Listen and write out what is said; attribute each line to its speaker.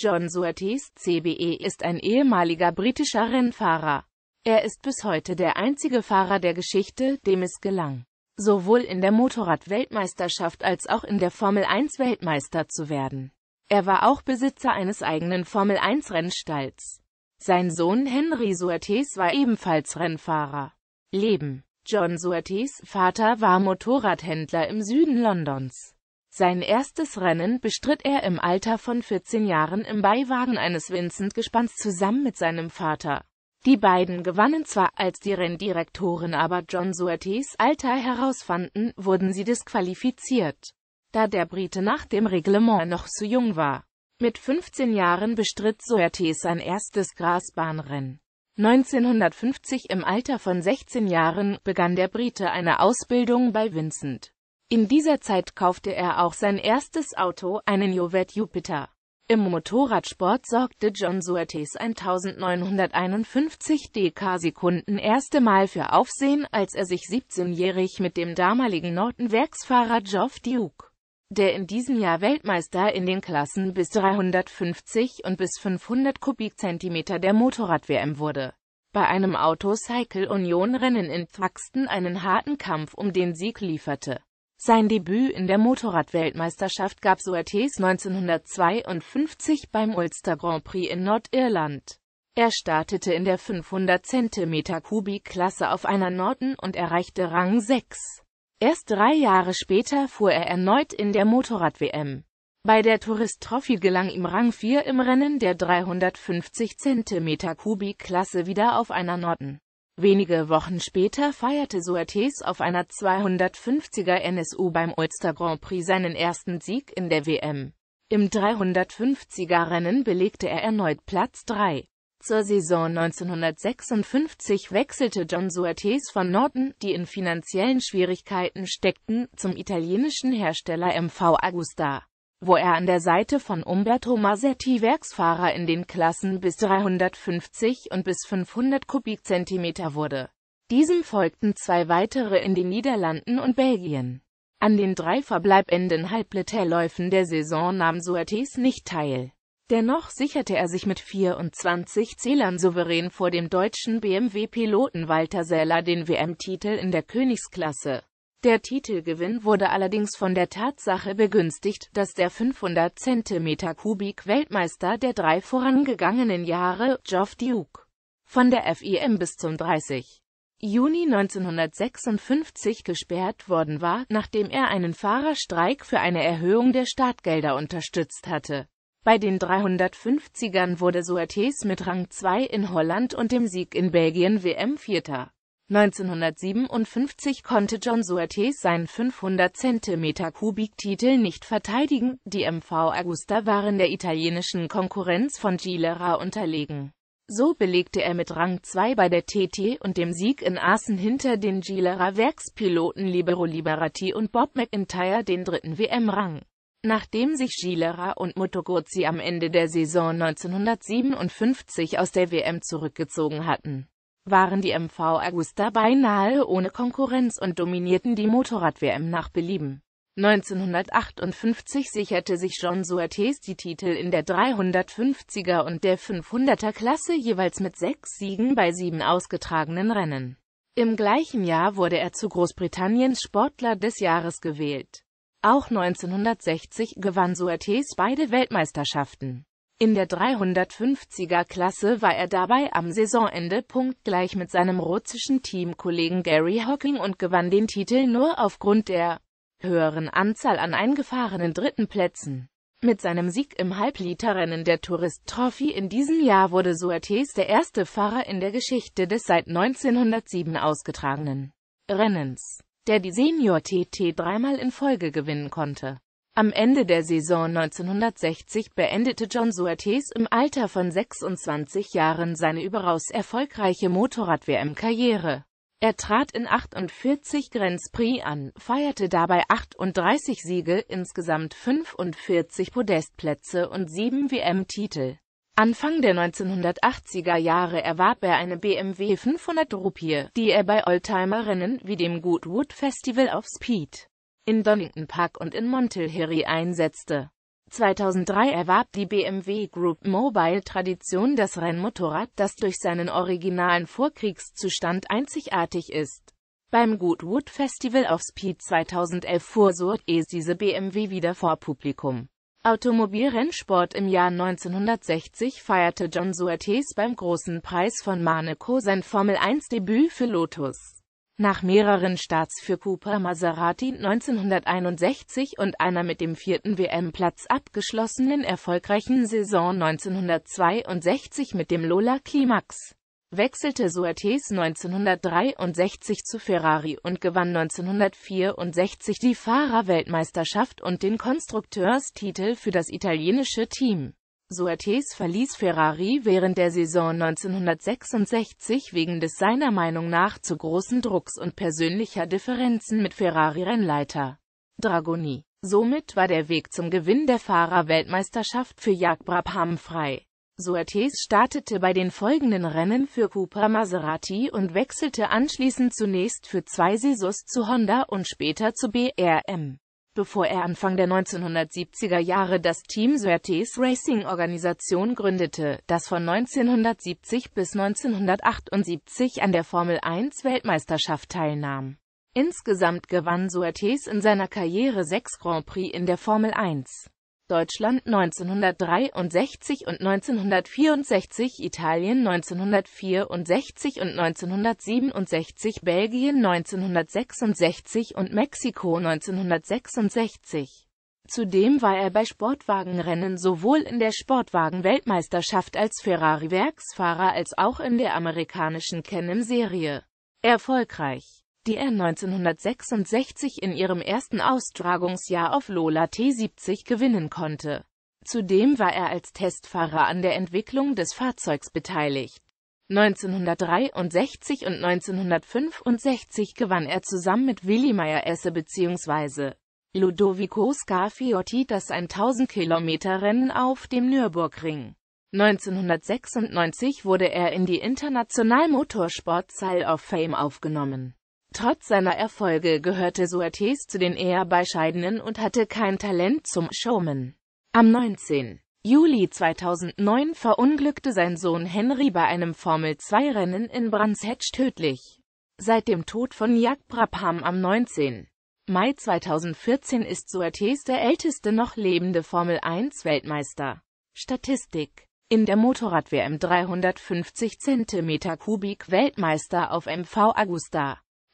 Speaker 1: John Surtees CBE ist ein ehemaliger britischer Rennfahrer. Er ist bis heute der einzige Fahrer der Geschichte, dem es gelang, sowohl in der Motorrad-Weltmeisterschaft als auch in der Formel-1-Weltmeister zu werden. Er war auch Besitzer eines eigenen Formel-1-Rennstalls. Sein Sohn Henry Surtees war ebenfalls Rennfahrer. Leben John Surtees Vater war Motorradhändler im Süden Londons. Sein erstes Rennen bestritt er im Alter von 14 Jahren im Beiwagen eines Vincent-Gespanns zusammen mit seinem Vater. Die beiden gewannen zwar, als die Renndirektoren aber John Suertes Alter herausfanden, wurden sie disqualifiziert, da der Brite nach dem Reglement noch zu jung war. Mit 15 Jahren bestritt Suertes sein erstes Grasbahnrennen. 1950 im Alter von 16 Jahren begann der Brite eine Ausbildung bei Vincent. In dieser Zeit kaufte er auch sein erstes Auto, einen Jovet Jupiter. Im Motorradsport sorgte John Suertes 1951 DK Sekunden erste Mal für Aufsehen, als er sich 17-jährig mit dem damaligen Norton-Werksfahrer Geoff Duke, der in diesem Jahr Weltmeister in den Klassen bis 350 und bis 500 Kubikzentimeter der Motorrad-WM wurde, bei einem Auto-Cycle-Union-Rennen in Thruxton einen harten Kampf um den Sieg lieferte. Sein Debüt in der Motorradweltmeisterschaft weltmeisterschaft gab Surtees 1952 beim Ulster Grand Prix in Nordirland. Er startete in der 500 cm Kubik-Klasse auf einer Norden und erreichte Rang 6. Erst drei Jahre später fuhr er erneut in der Motorrad-WM. Bei der Tourist Trophy gelang ihm Rang 4 im Rennen der 350 cm Kubik-Klasse wieder auf einer Norden. Wenige Wochen später feierte Suarez auf einer 250er NSU beim Ulster Grand Prix seinen ersten Sieg in der WM. Im 350er-Rennen belegte er erneut Platz 3. Zur Saison 1956 wechselte John Suarez von Norton, die in finanziellen Schwierigkeiten steckten, zum italienischen Hersteller MV Agusta wo er an der Seite von Umberto Masetti Werksfahrer in den Klassen bis 350 und bis 500 Kubikzentimeter wurde. Diesem folgten zwei weitere in den Niederlanden und Belgien. An den drei verbleibenden Halbleterläufen der Saison nahm Suertes nicht teil. Dennoch sicherte er sich mit 24 Zählern souverän vor dem deutschen BMW-Piloten Walter Säller den WM-Titel in der Königsklasse. Der Titelgewinn wurde allerdings von der Tatsache begünstigt, dass der 500 cm Kubik Weltmeister der drei vorangegangenen Jahre, Geoff Duke, von der FIM bis zum 30. Juni 1956 gesperrt worden war, nachdem er einen Fahrerstreik für eine Erhöhung der Startgelder unterstützt hatte. Bei den 350ern wurde Suertes mit Rang 2 in Holland und dem Sieg in Belgien WM-Vierter. 1957 konnte John Surtees seinen 500 cm3-Titel nicht verteidigen, die MV Augusta waren der italienischen Konkurrenz von Gilera unterlegen. So belegte er mit Rang 2 bei der TT und dem Sieg in Assen hinter den Gilera Werkspiloten Libero Liberati und Bob McIntyre den dritten WM-Rang. Nachdem sich Gilera und Motoguzzi am Ende der Saison 1957 aus der WM zurückgezogen hatten, waren die MV Augusta beinahe ohne Konkurrenz und dominierten die Motorrad-WM nach Belieben. 1958 sicherte sich John Suertes die Titel in der 350er und der 500er Klasse jeweils mit sechs Siegen bei sieben ausgetragenen Rennen. Im gleichen Jahr wurde er zu Großbritanniens Sportler des Jahres gewählt. Auch 1960 gewann Suertes beide Weltmeisterschaften. In der 350er-Klasse war er dabei am Saisonende punktgleich mit seinem russischen Teamkollegen Gary Hocking und gewann den Titel nur aufgrund der höheren Anzahl an eingefahrenen dritten Plätzen. Mit seinem Sieg im Halbliterrennen der Tourist Trophy in diesem Jahr wurde Suertes der erste Fahrer in der Geschichte des seit 1907 ausgetragenen Rennens, der die Senior TT dreimal in Folge gewinnen konnte. Am Ende der Saison 1960 beendete John Suertes im Alter von 26 Jahren seine überaus erfolgreiche Motorrad-WM-Karriere. Er trat in 48 Grand Prix an, feierte dabei 38 Siege, insgesamt 45 Podestplätze und 7 WM-Titel. Anfang der 1980er Jahre erwarb er eine BMW 500 Rupie, die er bei Oldtimer-Rennen wie dem Goodwood Festival of Speed in Donington Park und in Montelheri einsetzte. 2003 erwarb die BMW Group Mobile Tradition das Rennmotorrad, das durch seinen originalen Vorkriegszustand einzigartig ist. Beim Goodwood Festival of Speed 2011 fuhr Surt es diese BMW wieder vor Publikum. Automobilrennsport im Jahr 1960 feierte John Suertes beim Großen Preis von Monaco sein Formel-1-Debüt für Lotus. Nach mehreren Starts für Cooper Maserati 1961 und einer mit dem vierten WM-Platz abgeschlossenen erfolgreichen Saison 1962 mit dem Lola Climax wechselte Suertes 1963 zu Ferrari und gewann 1964 die Fahrerweltmeisterschaft und den Konstrukteurstitel für das italienische Team. Surtees verließ Ferrari während der Saison 1966 wegen des seiner Meinung nach zu großen Drucks und persönlicher Differenzen mit Ferrari-Rennleiter Dragoni. Somit war der Weg zum Gewinn der Fahrerweltmeisterschaft für Jacques Brabham frei. Surtees startete bei den folgenden Rennen für Cooper Maserati und wechselte anschließend zunächst für zwei Saisons zu Honda und später zu BRM bevor er Anfang der 1970er Jahre das Team Surtees Racing Organisation gründete, das von 1970 bis 1978 an der Formel 1 Weltmeisterschaft teilnahm. Insgesamt gewann Surtees in seiner Karriere sechs Grand Prix in der Formel 1. Deutschland 1963 und 1964, Italien 1964 und 1967, Belgien 1966 und Mexiko 1966. Zudem war er bei Sportwagenrennen sowohl in der Sportwagen-Weltmeisterschaft als Ferrari-Werksfahrer als auch in der amerikanischen can serie erfolgreich die er 1966 in ihrem ersten Austragungsjahr auf Lola T70 gewinnen konnte. Zudem war er als Testfahrer an der Entwicklung des Fahrzeugs beteiligt. 1963 und 1965 gewann er zusammen mit Willi Meyer-Esse bzw. Ludovico Scafiotti das 1000-Kilometer-Rennen auf dem Nürburgring. 1996 wurde er in die International Motorsport Hall of Fame aufgenommen. Trotz seiner Erfolge gehörte Suarez zu den eher Bescheidenen und hatte kein Talent zum Showman. Am 19. Juli 2009 verunglückte sein Sohn Henry bei einem Formel-2-Rennen in Brands tödlich. Seit dem Tod von Jack Brabham am 19. Mai 2014 ist Suarez der älteste noch lebende Formel-1-Weltmeister. Statistik In der Motorrad-WM 350 cm3 Weltmeister auf MV Augusta.